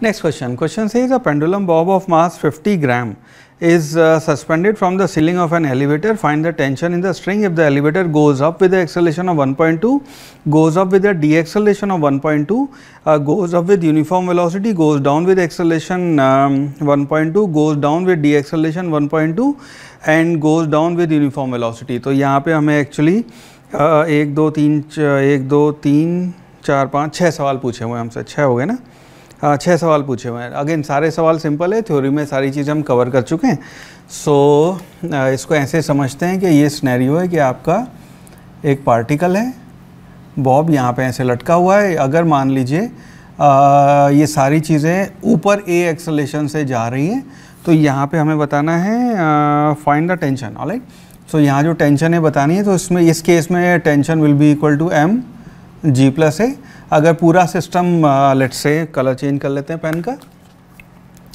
Next question. Question says a pendulum bob of mass 50 gram is uh, suspended from the ceiling of an elevator. Find the tension in the string if the elevator goes up with the acceleration of 1.2, goes up with a deacceleration of 1.2, uh, goes up with uniform velocity, goes down with acceleration um, 1.2, goes down with deacceleration 1.2 and goes down with uniform velocity. तो यहाँ पे हमें actually uh, एक दो तीन एक दो तीन चार पाँच छः सवाल पूछे हुए हमसे छः हो गए ना हाँ, छः सवाल पूछे हुए हैं अगेन सारे सवाल सिंपल है थ्योरी में सारी चीज़ हम कवर कर चुके हैं सो so, इसको ऐसे समझते हैं कि ये स्नैरियो है कि आपका एक पार्टिकल है बॉब यहाँ पे ऐसे लटका हुआ है अगर मान लीजिए ये सारी चीज़ें ऊपर ए एक्सलेशन से जा रही हैं तो यहाँ पे हमें बताना है find the tension right so यहाँ जो टेंशन है बतानी है तो इसमें इस केस में tension will be equal to M G plus A अगर पूरा system let say colour change कर लेते हैं पेन का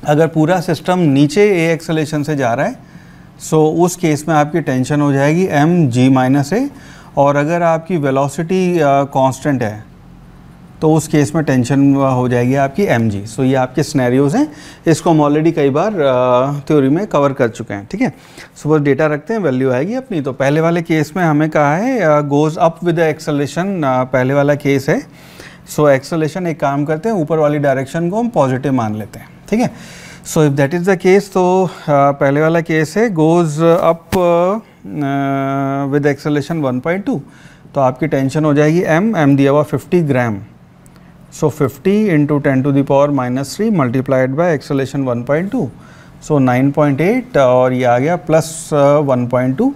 अगर पूरा सिस्टम नीचे ए एक्सलेशन से जा रहा है सो so, उस केस में आपकी टेंशन हो जाएगी एम जी माइनस ए और अगर आपकी वेलोसिटी कांस्टेंट है तो उस केस में टेंशन हो जाएगी आपकी एम जी सो ये आपके स्नैरियोज़ हैं इसको हम ऑलरेडी कई बार थ्योरी में कवर कर चुके हैं ठीक है सो बस डेटा रखते हैं वैल्यू आएगी अपनी तो पहले वाले केस में हमें कहा है गोज़ अप विद एक्सलेशन पहले वाला केस है सो एक्सलेशन एक काम करते हैं ऊपर वाली डायरेक्शन को हम पॉजिटिव मान लेते हैं ठीक है so if that is the case तो पहले वाला केस है गोज़ अप विद एक्सलेशन 1.2 तो आपकी टेंशन हो जाएगी एम एम दिया हुआ 50 gram so 50 into ten to the power minus three multiplied by acceleration 1.2 so 9.8 और ये आ गया plus one point two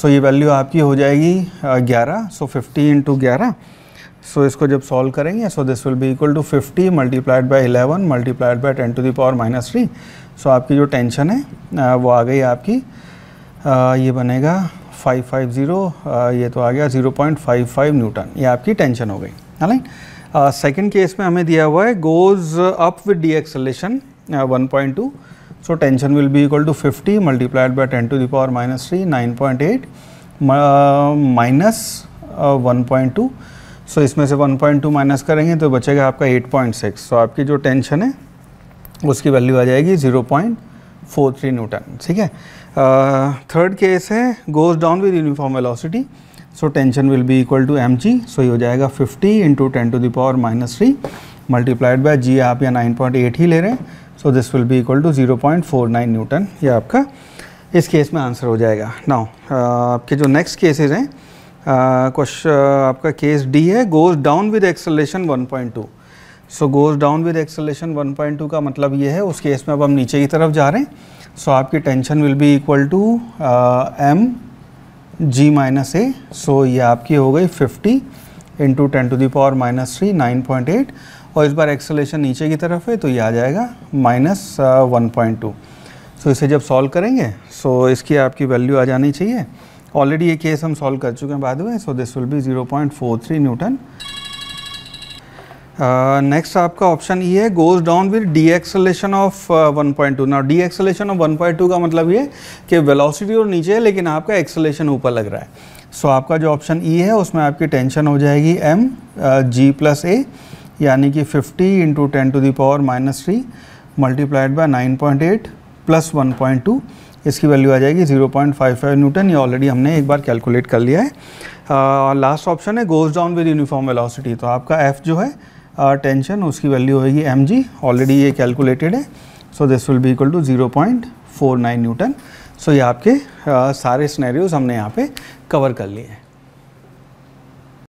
so ये वैल्यू आपकी हो जाएगी ग्यारह सो फिफ्टी इंटू ग्यारह सो इसको जब सॉल्व करेंगे so this will be equal to 50 multiplied by 11 multiplied by 10 to the power minus three so आपकी जो टेंशन है वो आ गई आपकी ये बनेगा 550 ये तो आ गया 0.55 न्यूटन ये आपकी टेंशन हो गई है ना सेकेंड केस में हमें दिया हुआ है goes up with the acceleration one point two so tension will be equal to 50 multiplied by 10 to the power minus three nine point eight minus one point two so इसमें से 1.2 minus करेंगे तो बचेगा आपका 8.6 सो आपकी जो टेंशन है उसकी वैल्यू आ जाएगी 0.43 न्यूटन ठीक है थर्ड uh, केस है goes down with uniform velocity so tension will be equal to M G so ये हो जाएगा 50 into ten to the power minus three multiplied by G आप या 9.8 ही ले रहे हैं so this will be equal to 0.49 newton ये आपका इस केस में आंसर हो जाएगा नाउ uh, आपके जो नेक्स्ट केसेज हैं क्वेश्चन आपका केस डी है goes down with acceleration 1.2 so goes down with acceleration 1.2 का मतलब ये है उस केस में अब हम नीचे की तरफ जा रहे हैं सो so, आपकी tension will be equal to M G minus A so ये आपकी हो गई 50 into ten to the power minus three nine point eight और इस बार एक्सलेशन नीचे की तरफ है तो ये आ जाएगा minus one point two so इसे जब सॉल्व करेंगे सो so इसकी आपकी वैल्यू आ जानी चाहिए ऑलरेडी ये केस हम सॉल्व कर चुके हैं बाद में so this will be 0.43 newton next आपका ऑप्शन ई e है goes down with the acceleration of 1.2 ना डी एक्सलेशन ऑफ 1.2 का मतलब ये कि वेलोसिटी और नीचे है लेकिन आपका एक्सलेशन ऊपर लग रहा है सो so, आपका जो ऑप्शन ई e है उसमें आपकी टेंशन हो जाएगी एम जी प्लस ए यानी कि 50 into ten to the power minus three multiplied point eight plus two इसकी वैल्यू आ जाएगी 0.55 न्यूटन ये ऑलरेडी हमने एक बार कैलकुलेट कर लिया है लास्ट ऑप्शन है goes down with uniform velocity तो आपका एफ़ जो है टेंशन uh, उसकी वैल्यू होगी एम जी ऑलरेडी ये कैलकुलेटेड है so this will be equal to zero point four nine newton so ये आपके uh, सारे स्नैरियोज हमने यहाँ पे कवर कर लिए हैं